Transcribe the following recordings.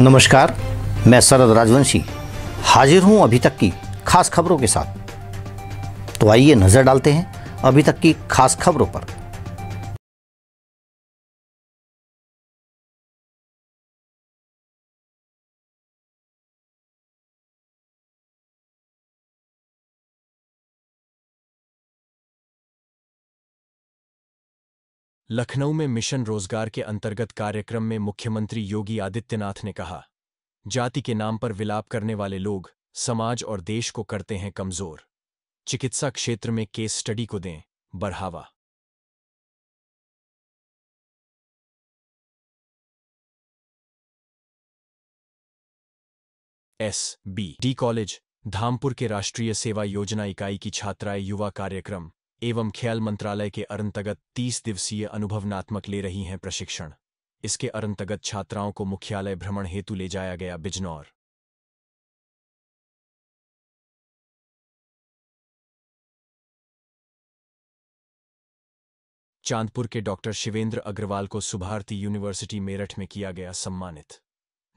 नमस्कार मैं शरद राजवंशी हाजिर हूं अभी तक की खास खबरों के साथ तो आइए नज़र डालते हैं अभी तक की खास खबरों पर लखनऊ में मिशन रोजगार के अंतर्गत कार्यक्रम में मुख्यमंत्री योगी आदित्यनाथ ने कहा जाति के नाम पर विलाप करने वाले लोग समाज और देश को करते हैं कमजोर चिकित्सा क्षेत्र में केस स्टडी को दें बढ़ावा S B D college Dhampur के राष्ट्रीय सेवा योजना इकाई की छात्राएं युवा कार्यक्रम एवं खेल मंत्रालय के अरंतगत तीस दिवसीय अनुभवनात्मक ले रही हैं प्रशिक्षण इसके अरंतगत छात्राओं को मुख्यालय भ्रमण हेतु ले जाया गया बिजनौर चांदपुर के डॉक्टर शिवेंद्र अग्रवाल को सुभारती यूनिवर्सिटी मेरठ में किया गया सम्मानित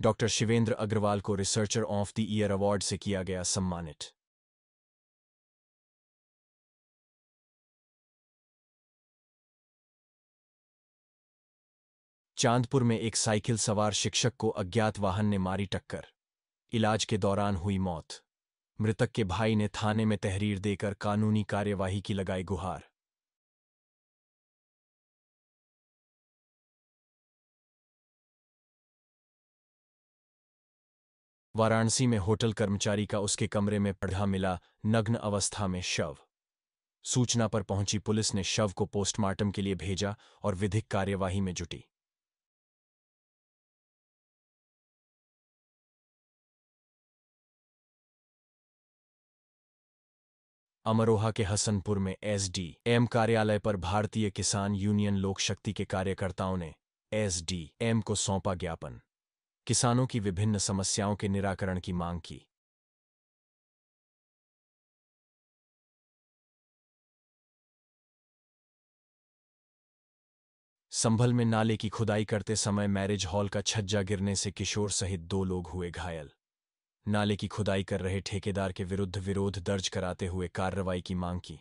डॉक्टर शिवेंद्र अग्रवाल को researcher of the year award से किया गया सम्मानित चांदपुर में एक साइकिल सवार शिक्षक को अज्ञात वाहन ने मारी टक्कर इलाज के दौरान हुई मौत मृतक के भाई ने थाने में तहरीर देकर कानूनी कार्यवाही की लगाई गुहार वाराणसी में होटल कर्मचारी का उसके कमरे में पढ़ा मिला नग्न अवस्था में शव सूचना पर पहुंची पुलिस ने शव को पोस्टमार्टम के लिए भेजा और विधिक कार्यवाही में जुटी अमरोहा के हसनपुर में डी एम कार्यालय पर भारतीय किसान यूनियन लोक शक्ति के कार्यकर्ताओं ने डी एम को सौंपा ज्ञापन किसानों की विभिन्न समस्याओं के निराकरण की मांग की संभल में नाले की खुदाई करते समय मैरिज हॉल का छज्जा गिरने से किशोर सहित दो लोग हुए घायल नाले की खुदाई कर रहे ठेकेदार के विरुद्ध विरोध दर्ज कराते हुए कार्रवाई की मांग की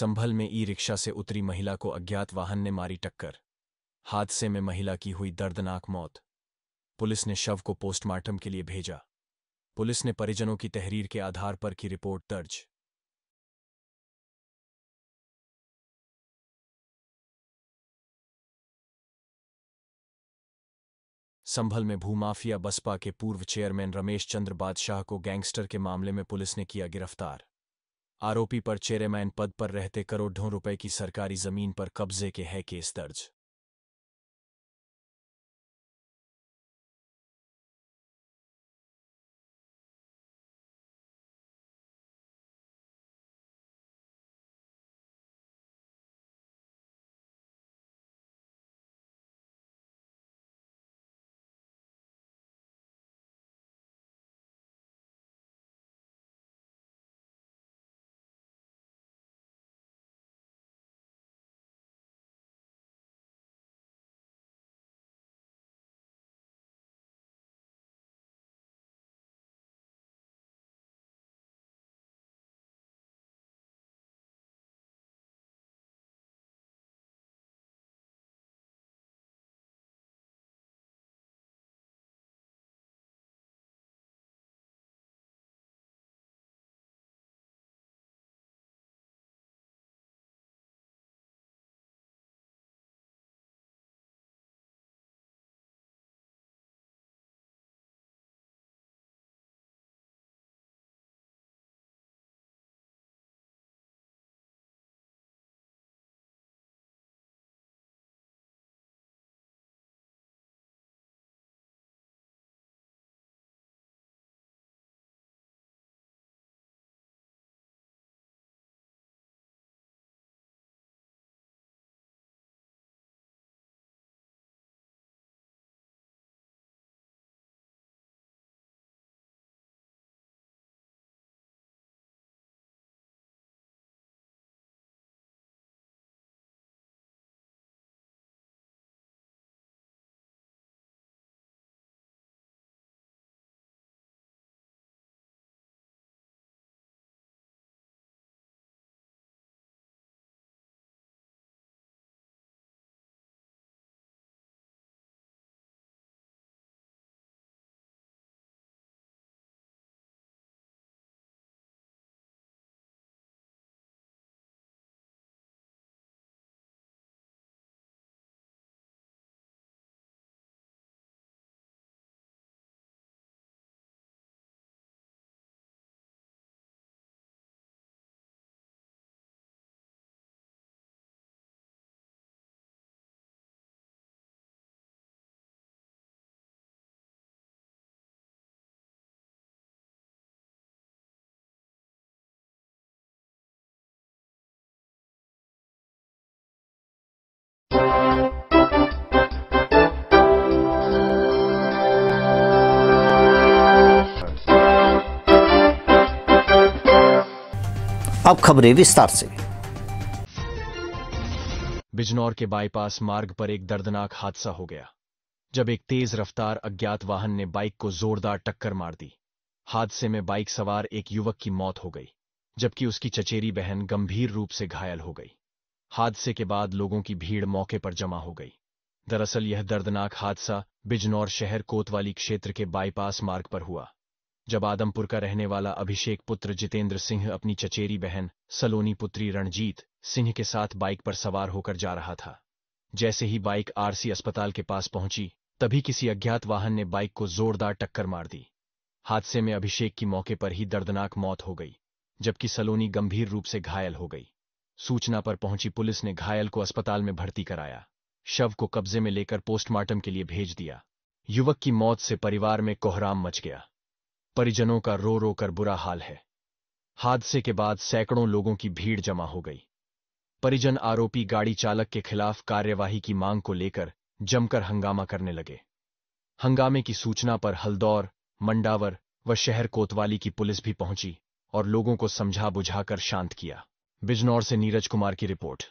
संभल में ई रिक्शा से उतरी महिला को अज्ञात वाहन ने मारी टक्कर हादसे में महिला की हुई दर्दनाक मौत पुलिस ने शव को पोस्टमार्टम के लिए भेजा पुलिस ने परिजनों की तहरीर के आधार पर की रिपोर्ट दर्ज संभल में भूमाफिया बसपा के पूर्व चेयरमैन रमेश चंद्र बादशाह को गैंगस्टर के मामले में पुलिस ने किया गिरफ्तार आरोपी पर चेयरमैन पद पर रहते करोड़ों रुपए की सरकारी जमीन पर कब्जे के है केस दर्ज अब खबरें विस्तार से बिजनौर के बाईपास मार्ग पर एक दर्दनाक हादसा हो गया जब एक तेज रफ्तार अज्ञात वाहन ने बाइक को जोरदार टक्कर मार दी हादसे में बाइक सवार एक युवक की मौत हो गई जबकि उसकी चचेरी बहन गंभीर रूप से घायल हो गई हादसे के बाद लोगों की भीड़ मौके पर जमा हो गई दरअसल यह दर्दनाक हादसा बिजनौर शहर कोतवाली क्षेत्र के बाईपास मार्ग पर हुआ जब आदमपुर का रहने वाला अभिषेक पुत्र जितेंद्र सिंह अपनी चचेरी बहन सलोनी पुत्री रणजीत सिंह के साथ बाइक पर सवार होकर जा रहा था जैसे ही बाइक आरसी अस्पताल के पास पहुंची तभी किसी अज्ञात वाहन ने बाइक को जोरदार टक्कर मार दी हादसे में अभिषेक की मौके पर ही दर्दनाक मौत हो गई जबकि सलोनी गंभीर रूप से घायल हो गई सूचना पर पहुंची पुलिस ने घायल को अस्पताल में भर्ती कराया शव को कब्जे में लेकर पोस्टमार्टम के लिए भेज दिया युवक की मौत से परिवार में कोहराम मच गया परिजनों का रो रो कर बुरा हाल है हादसे के बाद सैकड़ों लोगों की भीड़ जमा हो गई परिजन आरोपी गाड़ी चालक के खिलाफ कार्यवाही की मांग को लेकर जमकर हंगामा करने लगे हंगामे की सूचना पर हल्दौर मंडावर व शहर कोतवाली की पुलिस भी पहुंची और लोगों को समझा बुझाकर शांत किया बिजनौर से नीरज कुमार की रिपोर्ट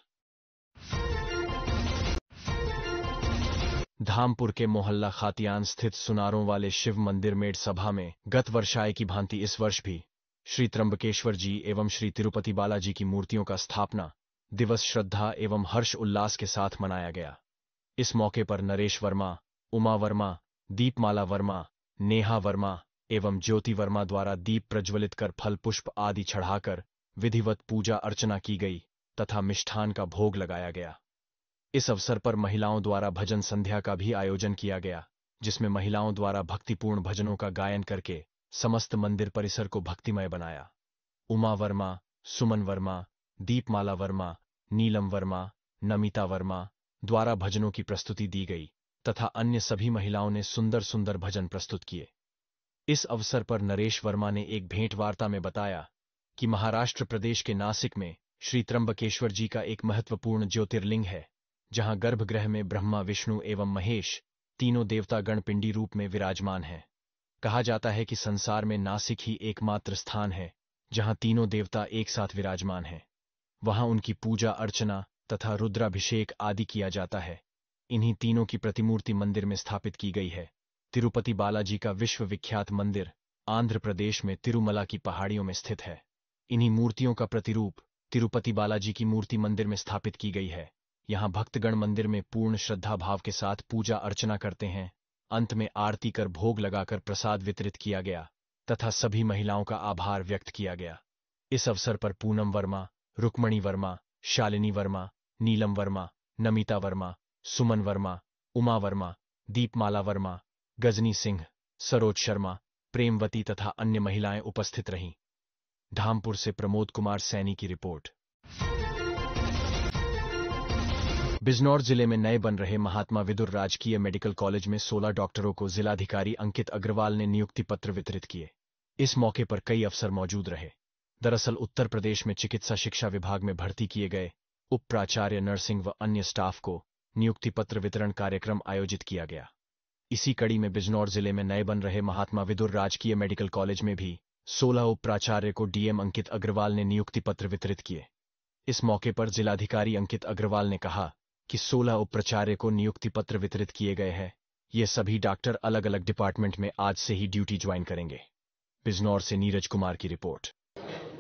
धामपुर के मोहल्ला खातियान स्थित सुनारों वाले शिव मंदिर मेड सभा में गत वर्षाए की भांति इस वर्ष भी श्री त्रंबकेश्वर जी एवं श्री तिरुपति बालाजी की मूर्तियों का स्थापना दिवस श्रद्धा एवं हर्ष उल्लास के साथ मनाया गया इस मौके पर नरेश वर्मा उमा वर्मा दीपमाला वर्मा नेहा वर्मा एवं ज्योति वर्मा द्वारा दीप प्रज्वलित कर फल पुष्प आदि चढ़ाकर विधिवत पूजा अर्चना की गई तथा मिष्ठान का भोग लगाया गया इस अवसर पर महिलाओं द्वारा भजन संध्या का भी आयोजन किया गया जिसमें महिलाओं द्वारा भक्तिपूर्ण भजनों का गायन करके समस्त मंदिर परिसर को भक्तिमय बनाया उमा वर्मा सुमन वर्मा दीपमाला वर्मा नीलम वर्मा नमिता वर्मा द्वारा भजनों की प्रस्तुति दी गई तथा अन्य सभी महिलाओं ने सुंदर सुंदर भजन प्रस्तुत किए इस अवसर पर नरेश वर्मा ने एक भेंटवार्ता में बताया कि महाराष्ट्र प्रदेश के नासिक में श्री त्रंबकेश्वर जी का एक महत्वपूर्ण ज्योतिर्लिंग है जहां गर्भगृह में ब्रह्मा विष्णु एवं महेश तीनों देवता पिंडी रूप में विराजमान हैं कहा जाता है कि संसार में नासिक ही एकमात्र स्थान है जहां तीनों देवता एक साथ विराजमान हैं वहां उनकी पूजा अर्चना तथा रुद्राभिषेक आदि किया जाता है इन्हीं तीनों की प्रतिमूर्ति मंदिर में स्थापित की गई है तिरुपति बालाजी का विश्वविख्यात मंदिर आंध्र प्रदेश में तिरुमला की पहाड़ियों में स्थित है इन्हीं मूर्तियों का प्रतिरूप तिरुपति बालाजी की मूर्ति मंदिर में स्थापित की गई है यहाँ भक्तगण मंदिर में पूर्ण श्रद्धा भाव के साथ पूजा अर्चना करते हैं अंत में आरती कर भोग लगाकर प्रसाद वितरित किया गया तथा सभी महिलाओं का आभार व्यक्त किया गया इस अवसर पर पूनम वर्मा रुक्मणी वर्मा शालिनी वर्मा नीलम वर्मा नमिता वर्मा सुमन वर्मा उमा वर्मा दीपमाला वर्मा गजनी सिंह सरोज शर्मा प्रेमवती तथा अन्य महिलाएं उपस्थित रहीं धामपुर से प्रमोद कुमार सैनी की रिपोर्ट बिजनौर जिले में नए बन रहे महात्मा विदुर राजकीय मेडिकल कॉलेज में 16 डॉक्टरों को जिलाधिकारी अंकित अग्रवाल ने नियुक्ति पत्र वितरित किए इस मौके पर कई अफसर मौजूद रहे दरअसल उत्तर प्रदेश में चिकित्सा शिक्षा विभाग में भर्ती किए गए उप प्राचार्य नर्सिंग व अन्य स्टाफ को नियुक्ति पत्र वितरण कार्यक्रम आयोजित किया गया इसी कड़ी में बिजनौर जिले में नए बन रहे महात्मा विदुर राजकीय मेडिकल कॉलेज में भी 16 उप प्राचार्य को डीएम अंकित अग्रवाल ने नियुक्ति पत्र वितरित किए इस मौके पर जिलाधिकारी अंकित अग्रवाल ने कहा कि 16 उपप्रचार्य को नियुक्ति पत्र वितरित किए गए हैं ये सभी डॉक्टर अलग अलग डिपार्टमेंट में आज से ही ड्यूटी ज्वाइन करेंगे बिजनौर से नीरज कुमार की रिपोर्ट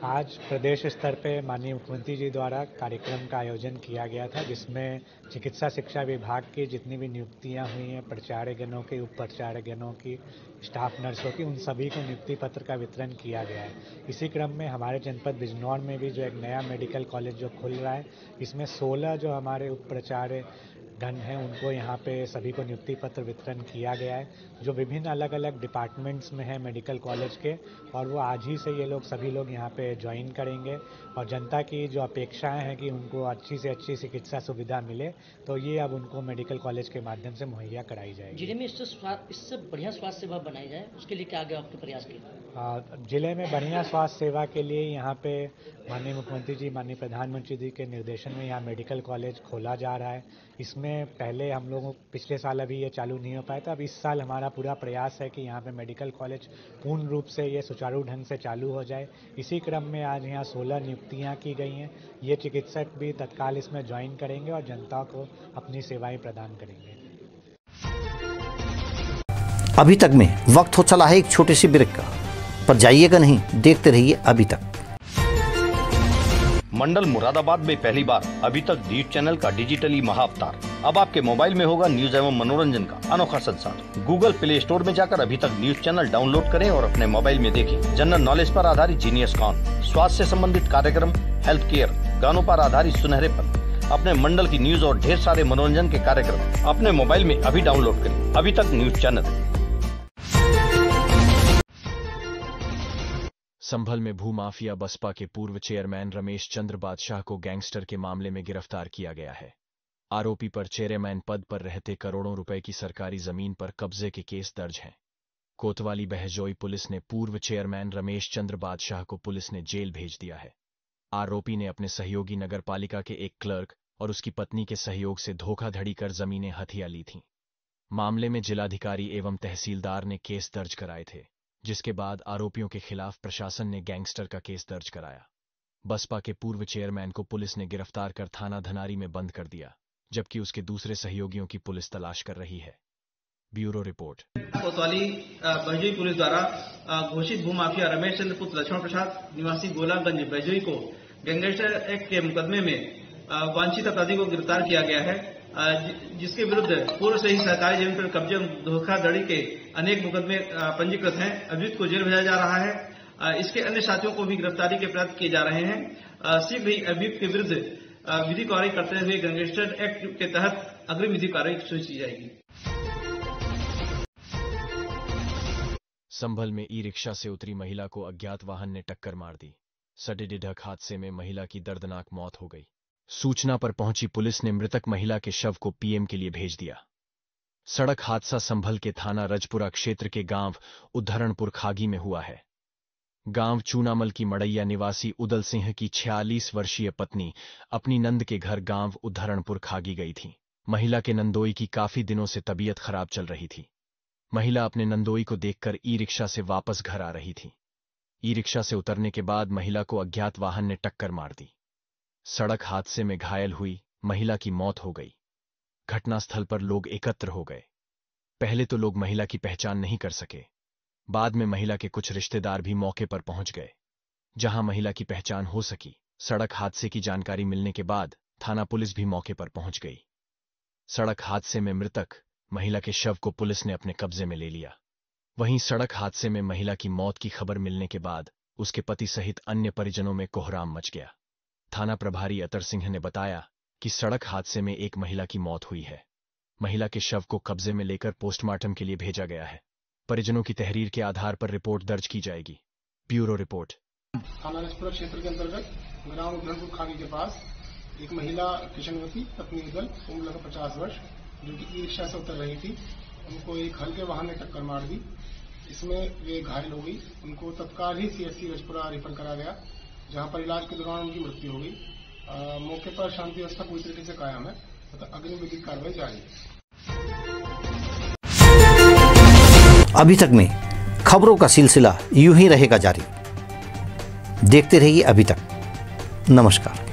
आज प्रदेश स्तर पे माननीय मुख्यमंत्री जी द्वारा कार्यक्रम का आयोजन किया गया था जिसमें चिकित्सा शिक्षा विभाग की जितनी भी नियुक्तियां हुई हैं प्रचार्यगणों की उप प्रचारगणों की स्टाफ नर्सों की उन सभी को नियुक्ति पत्र का वितरण किया गया है इसी क्रम में हमारे जनपद बिजनौर में भी जो एक नया मेडिकल कॉलेज जो खुल रहा है इसमें सोलह जो हमारे उप प्रचार्य गण हैं उनको यहाँ पे सभी को नियुक्ति पत्र वितरण किया गया है जो विभिन्न अलग अलग डिपार्टमेंट्स में है मेडिकल कॉलेज के और वो आज ही से ये लोग सभी लोग यहाँ पे ज्वाइन करेंगे और जनता की जो अपेक्षाएं हैं कि उनको अच्छी से अच्छी चिकित्सा सुविधा मिले तो ये अब उनको मेडिकल कॉलेज के माध्यम से मुहैया कराई जाएगी जिले में इससे इससे बढ़िया स्वास्थ्य सेवा बनाई जाए उसके लिए क्या आगे आपके प्रयास किए जिले में बढ़िया स्वास्थ्य सेवा के लिए यहाँ पे माननीय मुख्यमंत्री जी माननीय प्रधानमंत्री जी के निर्देशन में यहाँ मेडिकल कॉलेज खोला जा रहा है इसमें में पहले हम लोगों पिछले साल अभी ये चालू नहीं हो पाया था अब इस साल हमारा पूरा प्रयास है कि यहाँ पे मेडिकल कॉलेज पूर्ण रूप से ये सुचारू ढंग से चालू हो जाए इसी क्रम में आज यहाँ सोलह नियुक्तियाँ की गई हैं ये चिकित्सक भी तत्काल इसमें ज्वाइन करेंगे और जनता को अपनी सेवाएँ प्रदान करेंगे अभी तक में वक्त हो चला है एक छोटे सी ब्रेक का पर जाइएगा नहीं देखते रहिए अभी तक मंडल मुरादाबाद में पहली बार अभी तक न्यूज चैनल का डिजिटली महाअवतार अब आपके मोबाइल में होगा न्यूज एवं मनोरंजन का अनोखा संसार गूगल प्ले स्टोर में जाकर अभी तक न्यूज चैनल डाउनलोड करें और अपने मोबाइल में देखें जनरल नॉलेज पर आधारित जीनियस कॉन स्वास्थ्य से संबंधित कार्यक्रम हेल्थ केयर गानों पर आधारित सुनहरे पर अपने मंडल की न्यूज और ढेर सारे मनोरंजन के कार्यक्रम अपने मोबाइल में अभी डाउनलोड करें अभी तक न्यूज चैनल संभल में भूमाफिया बसपा के पूर्व चेयरमैन रमेश चंद्र बादशाह को गैंगस्टर के मामले में गिरफ्तार किया गया है आरोपी पर चेयरमैन पद पर रहते करोड़ों रुपए की सरकारी जमीन पर कब्जे के केस दर्ज हैं कोतवाली बहजोई पुलिस ने पूर्व चेयरमैन रमेश चंद्र बादशाह को पुलिस ने जेल भेज दिया है आरोपी ने अपने सहयोगी नगरपालिका के एक क्लर्क और उसकी पत्नी के सहयोग से धोखाधड़ी कर जमीनें हथिया ली थीं मामले में जिलाधिकारी एवं तहसीलदार ने केस दर्ज कराए थे जिसके बाद आरोपियों के खिलाफ प्रशासन ने गैंगस्टर का केस दर्ज कराया बसपा के पूर्व चेयरमैन को पुलिस ने गिरफ्तार कर थाना धनारी में बंद कर दिया जबकि उसके दूसरे सहयोगियों की पुलिस तलाश कर रही है ब्यूरो रिपोर्ट कोतवाली बहजोई पुलिस द्वारा घोषित भूमाफिया रमेश चंद्र पुत्र लक्ष्मण प्रसाद निवासी गोलागंज बहजोई को गैंगस्टर एक्ट के मुकदमे में वांछित अपराधी को गिरफ्तार किया गया है जिसके विरुद्ध पूर्व से ही सहकारी जमीन पर कब्जे धोखाधड़ी के अनेक मुकदमे पंजीकृत हैं अभियुक्त को जेल भेजा जा रहा है इसके अन्य साथियों को भी गिरफ्तारी के प्रयास किए जा रहे हैं शीघ्र ही अभियुक्त के विरुद्ध विधि कार्रवाई करते हुए गैंगस्टर एक्ट के तहत अग्रिम विधि कार्रवाई शुरू की जाएगी संभल में ई रिक्शा से उतरी महिला को अज्ञात वाहन ने टक्कर मार दी डिढ़क हादसे में महिला की दर्दनाक मौत हो गई सूचना पर पहुंची पुलिस ने मृतक महिला के शव को पीएम के लिए भेज दिया सड़क हादसा संभल के थाना रजपुरा क्षेत्र के गांव उद्धरणपुर खागी में हुआ है गांव चूनामल की मड़ैया निवासी उदल सिंह की 46 वर्षीय पत्नी अपनी नंद के घर गांव उद्धरणपुर खागी गई थी महिला के नंदोई की काफी दिनों से तबीयत खराब चल रही थी महिला अपने नंदोई को देखकर ई रिक्शा से वापस घर आ रही थी ई रिक्शा से उतरने के बाद महिला को अज्ञात वाहन ने टक्कर मार दी सड़क हादसे में घायल हुई महिला की मौत हो गई घटनास्थल पर लोग एकत्र हो गए पहले तो लोग महिला की पहचान नहीं कर सके बाद में महिला के कुछ रिश्तेदार भी मौके पर पहुंच गए जहां महिला की पहचान हो सकी सड़क हादसे की जानकारी मिलने के बाद थाना पुलिस भी मौके पर पहुंच गई सड़क हादसे में मृतक महिला के शव को पुलिस ने अपने कब्जे में ले लिया वहीं सड़क हादसे में महिला की मौत की खबर मिलने के बाद उसके पति सहित अन्य परिजनों में कोहराम मच गया थाना प्रभारी अतर सिंह ने बताया कि सड़क हादसे में एक महिला की मौत हुई है महिला के शव को कब्जे में लेकर पोस्टमार्टम के लिए भेजा गया है परिजनों की तहरीर के आधार पर रिपोर्ट दर्ज की जाएगी ब्यूरो रिपोर्ट थाना रसपुरा क्षेत्र के अंतर्गत ग्राम ग्रंथ खानी के पास एक महिला किशनवती पत्नी दल उम्र लगभग पचास वर्ष जो कि ई रिक्शा से उतर रही थी उनको एक हल्के वाहन ने टक्कर मार दी इसमें वे घायल हो गई उनको तत्काल ही सीएससी रजपुरा रेफर करा गया जहां पर इलाज के दौरान उनकी मृत्यु हो गई मौके पर शांति व्यवस्था पूरी तरीके से कायम है तथा तो अग्निविधिक कार्रवाई जारी है अभी तक में खबरों का सिलसिला यूं ही रहेगा जारी देखते रहिए अभी तक नमस्कार